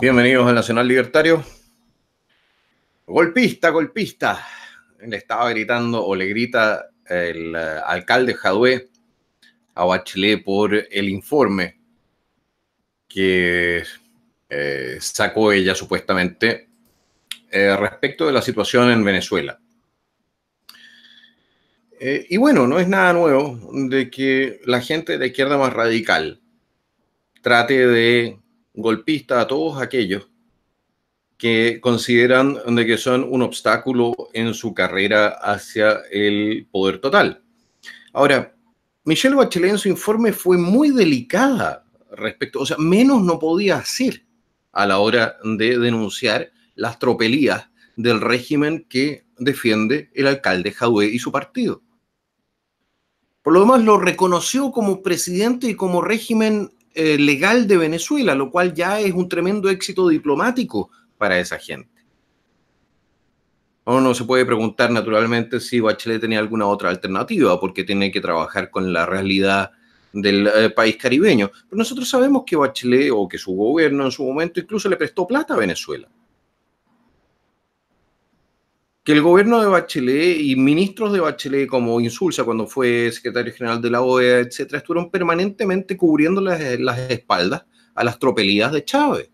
Bienvenidos al Nacional Libertario. Golpista, golpista. Le estaba gritando o le grita el eh, alcalde Jadue a Bachelet por el informe que eh, sacó ella supuestamente eh, respecto de la situación en Venezuela. y bueno, no es nada nuevo de que la gente de la izquierda más radical trate de golpista a todos aquellos que consideran de que son un obstáculo en su carrera hacia el poder total. Ahora, Michelle Bachelet en su informe fue muy delicada respecto, o sea, menos no podía hacer a la hora de denunciar las tropelías del régimen que defiende el alcalde Jadwe y su partido. Por lo demás, lo reconoció como presidente y como régimen eh, legal de Venezuela, lo cual ya es un tremendo éxito diplomático para esa gente. Uno se puede preguntar naturalmente si Bachelet tenía alguna otra alternativa, porque tiene que trabajar con la realidad del eh, país caribeño. Pero nosotros sabemos que Bachelet o que su gobierno en su momento incluso le prestó plata a Venezuela el gobierno de Bachelet y ministros de Bachelet, como insulsa cuando fue secretario general de la OEA, etcétera, estuvieron permanentemente cubriendo las, espaldas a las tropelías de Chávez.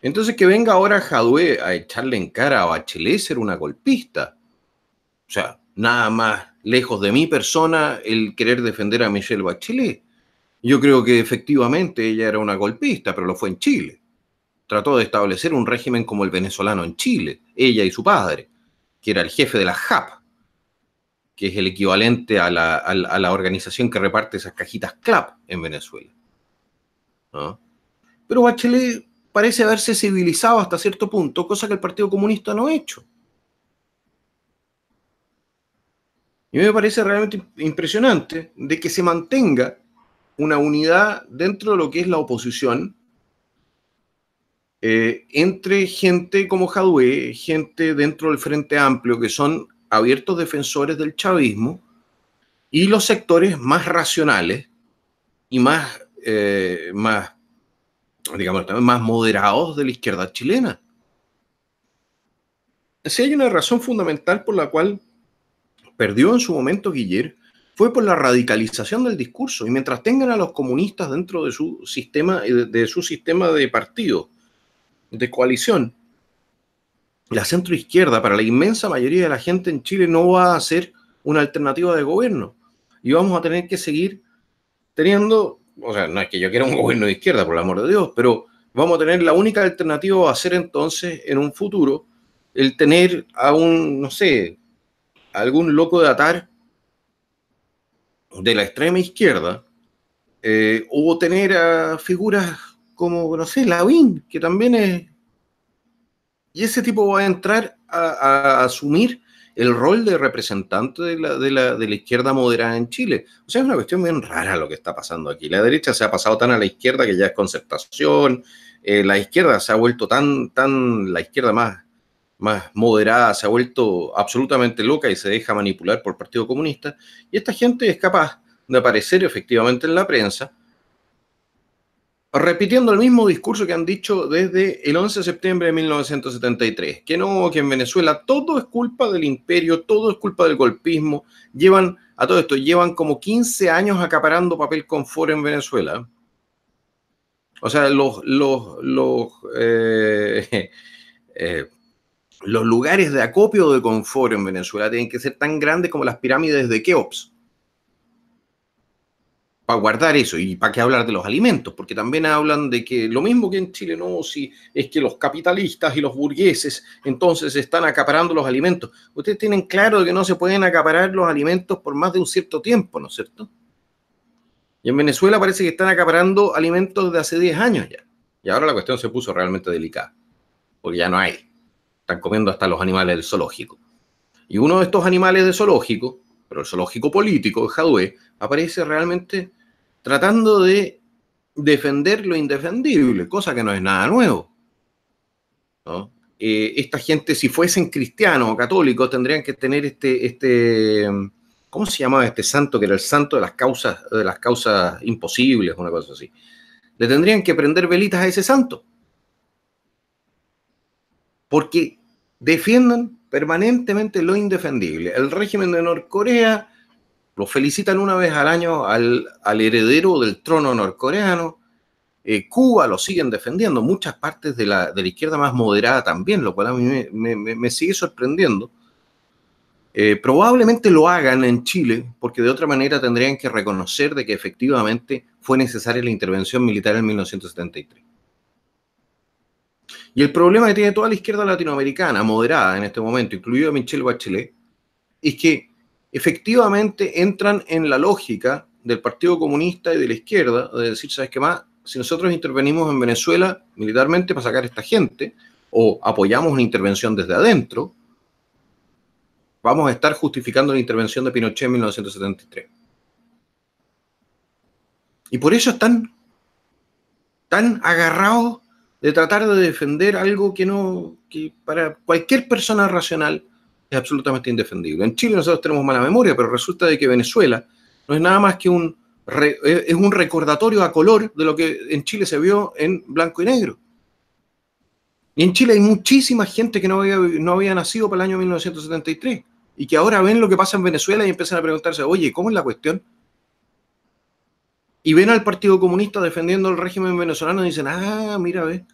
Entonces que venga ahora Jadue a echarle en cara a Bachelet ser una golpista. O sea, nada más lejos de mi persona el querer defender a Michelle Bachelet. Yo creo que efectivamente ella era una golpista, pero lo fue en Chile trató de establecer un régimen como el venezolano en Chile, ella y su padre, que era el jefe de la JAP, que es el equivalente a la, organización que reparte esas cajitas CLAP en Venezuela. Pero Bachelet parece haberse civilizado hasta cierto punto, cosa que el Partido Comunista no ha hecho. Y me parece realmente impresionante de que se mantenga una unidad dentro de lo que es la oposición eh, entre gente como Jadwe, gente dentro del Frente Amplio, que son abiertos defensores del chavismo, y los sectores más racionales y más, eh, más digamos, más moderados de la izquierda chilena. Si hay una razón fundamental por la cual perdió en su momento Guillermo, fue por la radicalización del discurso. Y mientras tengan a los comunistas dentro de su sistema eh, de, su sistema de partido de coalición, la centro izquierda para la inmensa mayoría de la gente en Chile no va a ser una alternativa de gobierno. Y vamos a tener que seguir teniendo, o sea, no es que yo quiera un gobierno de izquierda, por el amor de Dios, pero vamos a tener la única alternativa va a ser entonces en un futuro el tener a un, no sé, algún loco de atar de la extrema izquierda eh, o tener a figuras como, no sé, Lavín, que también es... Y ese tipo va a entrar a, asumir el rol de representante de la, izquierda moderada en Chile. O sea, es una cuestión bien rara lo que está pasando aquí. La derecha se ha pasado tan a la izquierda que ya es concertación, eh, la izquierda se ha vuelto tan, tan, la izquierda más, más moderada se ha vuelto absolutamente loca y se deja manipular por el Partido Comunista. Y esta gente es capaz de aparecer efectivamente en la prensa repitiendo el mismo discurso que han dicho desde el 11 de septiembre de 1973, que no, que en Venezuela todo es culpa del imperio, todo es culpa del golpismo, llevan a todo esto, llevan como 15 años acaparando papel confort en Venezuela. O sea, los, eh, eh, los lugares de acopio de confort en Venezuela tienen que ser tan grandes como las pirámides de Keops para guardar eso y para qué hablar de los alimentos, porque también hablan de que lo mismo que en Chile, no, si es que los capitalistas y los burgueses entonces están acaparando los alimentos. Ustedes tienen claro que no se pueden acaparar los alimentos por más de un cierto tiempo, ¿no es cierto? Y en Venezuela parece que están acaparando alimentos de hace 10 años ya. Y ahora la cuestión se puso realmente delicada, porque ya no hay. Están comiendo hasta los animales del zoológico. Y uno de estos animales del zoológico, pero el zoológico político el Jadue, aparece realmente tratando de defender lo indefendible, cosa que no es nada nuevo. Eh, esta gente, si fuesen cristianos o católicos, tendrían que tener este, este, ¿cómo se llamaba este santo? Que era el santo de las causas, de las causas imposibles, una cosa así. Le tendrían que prender velitas a ese santo. Porque defienden permanentemente lo indefendible. El régimen de Norcorea lo felicitan una vez al año al, heredero del trono norcoreano. Eh, Cuba lo siguen defendiendo, muchas partes de la, izquierda más moderada también, lo cual a mí me, sigue sorprendiendo. Eh, probablemente lo hagan en Chile, porque de otra manera tendrían que reconocer de que efectivamente fue necesaria la intervención militar en 1973. Y el problema que tiene toda la izquierda latinoamericana, moderada en este momento, incluido Michelle Bachelet, es que efectivamente entran en la lógica del Partido Comunista y de la izquierda, de decir, ¿sabes qué más? Si nosotros intervenimos en Venezuela militarmente para sacar a esta gente, o apoyamos una intervención desde adentro, vamos a estar justificando la intervención de Pinochet en 1973. Y por eso están tan agarrados de tratar de defender algo que no, para cualquier persona racional es absolutamente indefendible. En Chile nosotros tenemos mala memoria, pero resulta de que Venezuela no es nada más que un, es un recordatorio a color de lo que en Chile se vio en blanco y negro. Y en Chile hay muchísima gente que no había, no había nacido para el año 1973 y que ahora ven lo que pasa en Venezuela y empiezan a preguntarse, oye, ¿cómo es la cuestión? Y ven al Partido Comunista defendiendo el régimen venezolano y dicen, ah, mira, ve,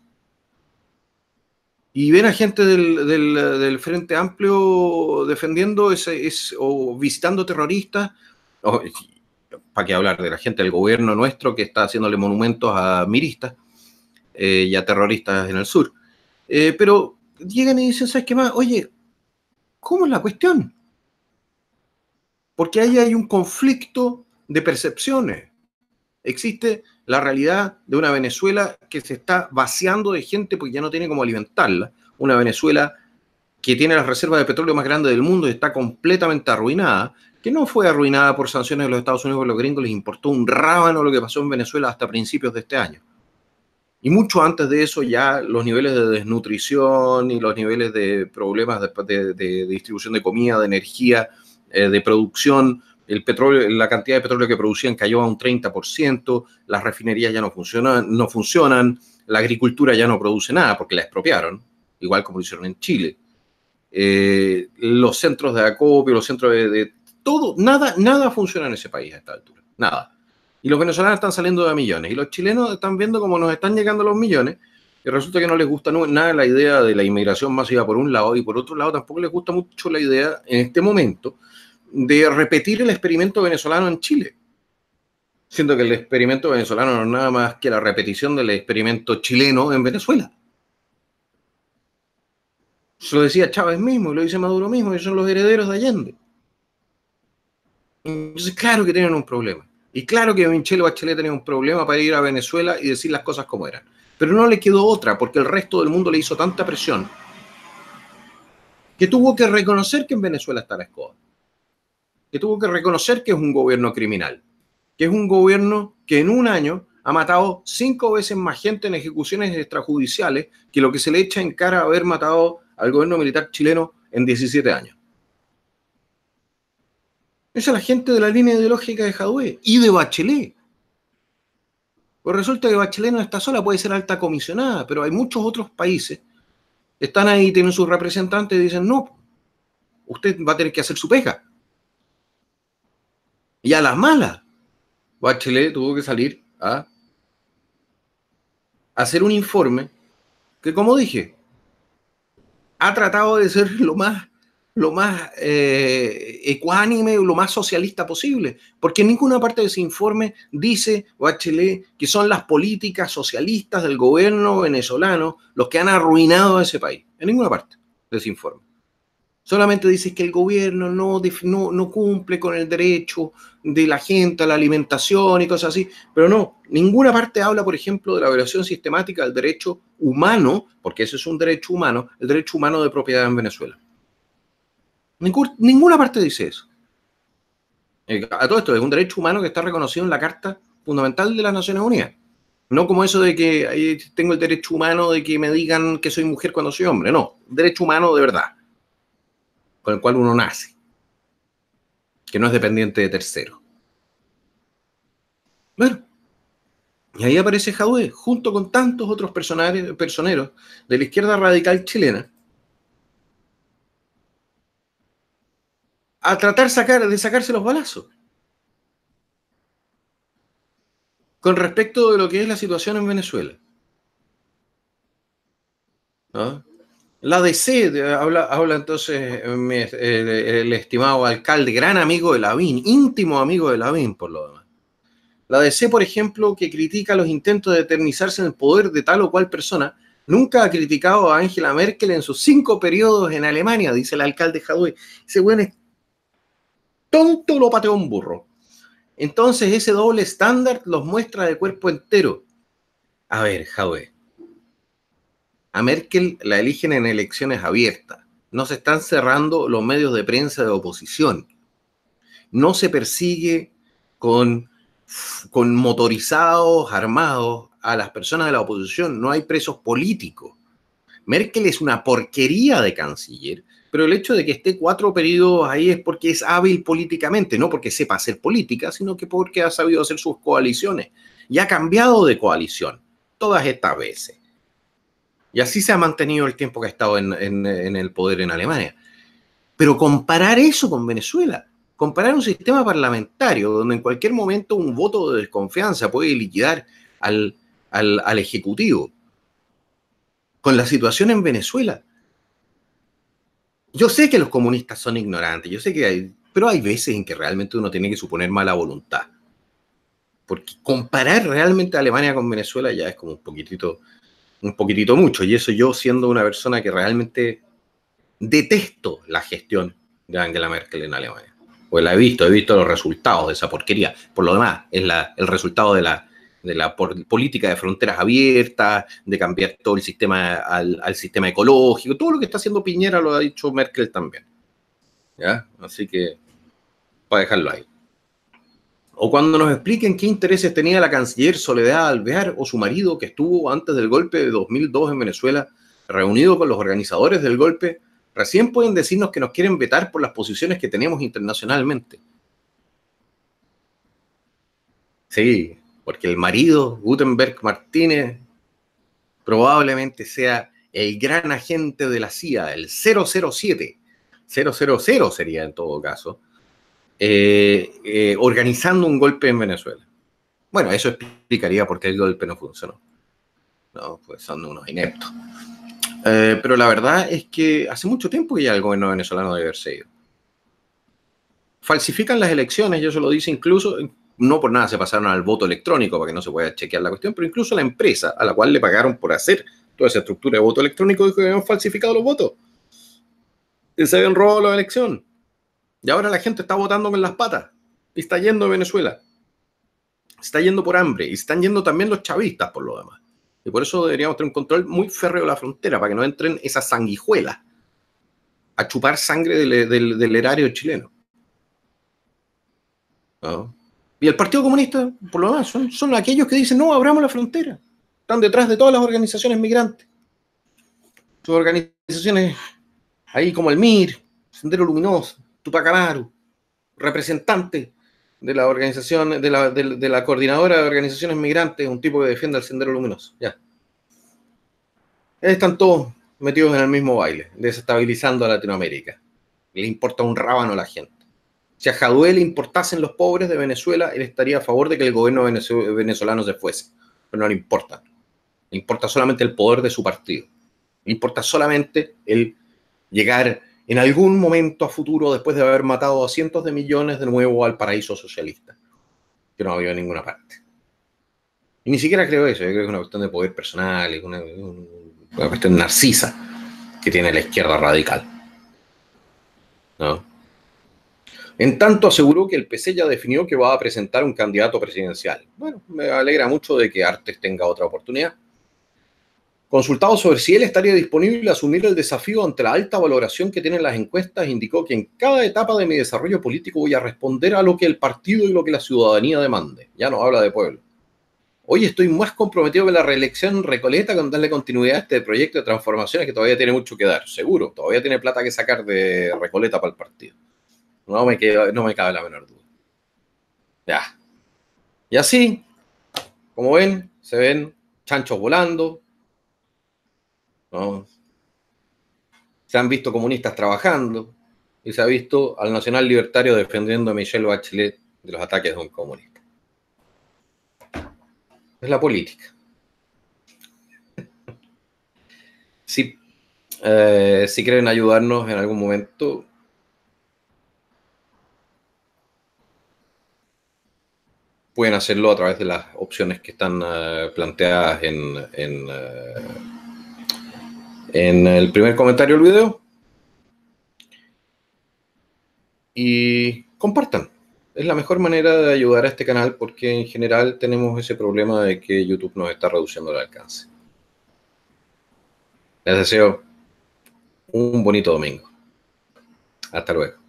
y ven a gente del, Frente Amplio defendiendo ese, o visitando terroristas, para qué hablar de la gente del gobierno nuestro que está haciéndole monumentos a miristas eh, y a terroristas en el sur. Eh, pero llegan y dicen, ¿sabes qué más? Oye, ¿cómo es la cuestión? Porque ahí hay un conflicto de percepciones. Existe la realidad de una Venezuela que se está vaciando de gente porque ya no tiene cómo alimentarla. Una Venezuela que tiene las reservas de petróleo más grandes del mundo y está completamente arruinada, que no fue arruinada por sanciones de los Estados Unidos, por los gringos les importó un rábano lo que pasó en Venezuela hasta principios de este año. Y mucho antes de eso ya los niveles de desnutrición y los niveles de problemas de, distribución de comida, de energía, eh, de producción, el petróleo, la cantidad de petróleo que producían cayó a un 30%, las refinerías ya no funcionan, no funcionan, la agricultura ya no produce nada porque la expropiaron, igual como lo hicieron en Chile. Eh, los centros de acopio, los centros de, de, todo, nada, nada funciona en ese país a esta altura, nada. Y los venezolanos están saliendo de millones y los chilenos están viendo cómo nos están llegando los millones y resulta que no les gusta nada la idea de la inmigración masiva por un lado y por otro lado tampoco les gusta mucho la idea en este momento de repetir el experimento venezolano en Chile. Siendo que el experimento venezolano no es nada más que la repetición del experimento chileno en Venezuela. Se lo decía Chávez mismo y lo dice Maduro mismo, ellos son los herederos de Allende. Entonces, claro que tienen un problema. Y claro que Michelle Bachelet tenía un problema para ir a Venezuela y decir las cosas como eran. Pero no le quedó otra porque el resto del mundo le hizo tanta presión que tuvo que reconocer que en Venezuela está la escoba que tuvo que reconocer que es un gobierno criminal, que es un gobierno que en un año ha matado cinco veces más gente en ejecuciones extrajudiciales que lo que se le echa en cara haber matado al gobierno militar chileno en 17 años. Esa es la gente de la línea ideológica de Jadwe y de Bachelet. Pues resulta que Bachelet no está sola, puede ser alta comisionada, pero hay muchos otros países. que Están ahí, tienen sus representantes y dicen, no, usted va a tener que hacer su peja. Y a las malas, Bachelet tuvo que salir a hacer un informe que, como dije, ha tratado de ser lo más, lo más eh, ecuánime lo más socialista posible, porque en ninguna parte de ese informe dice Bachelet que son las políticas socialistas del gobierno venezolano los que han arruinado a ese país. En ninguna parte de ese informe. Solamente dices que el gobierno no, cumple con el derecho de la gente a la alimentación y cosas así, pero no, ninguna parte habla, por ejemplo, de la violación sistemática del derecho humano, porque ese es un derecho humano, el derecho humano de propiedad en Venezuela. ninguna parte dice eso. Eh, a todo esto es un derecho humano que está reconocido en la Carta Fundamental de las Naciones Unidas. No como eso de que eh, tengo el derecho humano de que me digan que soy mujer cuando soy hombre, no, derecho humano de verdad con el cual uno nace, que no es dependiente de tercero. Bueno, y ahí aparece Jadwe, junto con tantos otros personeros de la izquierda radical chilena, a tratar sacar, de sacarse los balazos. Con respecto de lo que es la situación en Venezuela. ¿No? La DC, habla, habla entonces eh, el, estimado alcalde, gran amigo de Lavín, íntimo amigo de Lavín por lo demás. La DC, por ejemplo, que critica los intentos de eternizarse en el poder de tal o cual persona, nunca ha criticado a Angela Merkel en sus cinco periodos en Alemania, dice el alcalde Jadwe. Ese weón es tonto, lo pateó un burro. Entonces ese doble estándar los muestra de cuerpo entero. A ver, Jadwe, a Merkel la eligen en elecciones abiertas. No se están cerrando los medios de prensa de oposición. No se persigue con, con motorizados armados a las personas de la oposición. No hay presos políticos. Merkel es una porquería de canciller, pero el hecho de que esté cuatro periodos ahí es porque es hábil políticamente, no porque sepa hacer política, sino que porque ha sabido hacer sus coaliciones. Y ha cambiado de coalición todas estas veces. Y así se ha mantenido el tiempo que ha estado en, el poder en Alemania. Pero comparar eso con Venezuela, comparar un sistema parlamentario donde en cualquier momento un voto de desconfianza puede liquidar al, Ejecutivo, con la situación en Venezuela. Yo sé que los comunistas son ignorantes, yo sé que hay, pero hay veces en que realmente uno tiene que suponer mala voluntad. Porque comparar realmente Alemania con Venezuela ya es como un poquitito un poquitito mucho. Y eso yo siendo una persona que realmente detesto la gestión de Angela Merkel en Alemania. Pues la he visto, he visto los resultados de esa porquería. Por lo demás, es la, el resultado de la, la política de fronteras abiertas, de cambiar todo el sistema al, sistema ecológico. Todo lo que está haciendo Piñera lo ha dicho Merkel también. Así que, para dejarlo ahí o cuando nos expliquen qué intereses tenía la canciller Soledad Alvear o su marido que estuvo antes del golpe de 2002 en Venezuela reunido con los organizadores del golpe, recién pueden decirnos que nos quieren vetar por las posiciones que tenemos internacionalmente. Sí, porque el marido Gutenberg Martínez probablemente sea el gran agente de la CIA, el 007. 000 sería en todo caso eh, eh, organizando un golpe en Venezuela. Bueno, eso explicaría por qué el golpe no funcionó. No, pues son unos ineptos. Eh, pero la verdad es que hace mucho tiempo que ya el gobierno venezolano debe haberse ido. Falsifican las elecciones, yo se lo dice incluso, no por nada se pasaron al voto electrónico para que no se pueda chequear la cuestión, pero incluso la empresa a la cual le pagaron por hacer toda esa estructura de voto electrónico dijo que habían falsificado los votos. Se habían robado la elección. Y ahora la gente está votando con las patas y está yendo a Venezuela. Está yendo por hambre y están yendo también los chavistas por lo demás. Y por eso deberíamos tener un control muy férreo de la frontera para que no entren esas sanguijuelas a chupar sangre del, erario chileno. ¿Ah? Y el Partido Comunista, por lo demás, son, son aquellos que dicen, no, abramos la frontera. Están detrás de todas las organizaciones migrantes. Sus organizaciones ahí como el MIR, Sendero Luminoso, Tupac Amaru, representante de la organización, de la, coordinadora de organizaciones migrantes, un tipo que defiende el sendero luminoso. Ya. Están todos metidos en el mismo baile, desestabilizando a Latinoamérica. Le importa un rábano a la gente. Si a Jaduel le importasen los pobres de Venezuela, él estaría a favor de que el gobierno venezolano se fuese. Pero no le importa. Le importa solamente el poder de su partido. Le importa solamente el llegar en algún momento a futuro, después de haber matado a cientos de millones de nuevo al paraíso socialista, que no había en ninguna parte. Y ni siquiera creo eso, yo creo que es una cuestión de poder personal, es una, cuestión narcisa que tiene la izquierda radical. En tanto aseguró que el PC ya definió que va a presentar un candidato presidencial. Bueno, me alegra mucho de que Artes tenga otra oportunidad. Consultado sobre si él estaría disponible a asumir el desafío ante la alta valoración que tienen las encuestas, indicó que en cada etapa de mi desarrollo político voy a responder a lo que el partido y lo que la ciudadanía demande. Ya no habla de pueblo. Hoy estoy más comprometido con la reelección Recoleta con darle continuidad a este proyecto de transformaciones que todavía tiene mucho que dar, seguro. Todavía tiene plata que sacar de Recoleta para el partido. No me, no me cabe la menor duda. Ya. Y así, como ven, se ven chanchos volando, se han visto comunistas trabajando y se ha visto al nacional libertario defendiendo a Michelle Bachelet de los ataques de un comunista. Es la política. Si, eh, si quieren ayudarnos en algún momento, pueden hacerlo a través de las opciones que están eh, planteadas en, en eh, en el primer comentario del video. Y compartan. Es la mejor manera de ayudar a este canal porque en general tenemos ese problema de que YouTube nos está reduciendo el alcance. Les deseo un bonito domingo. Hasta luego.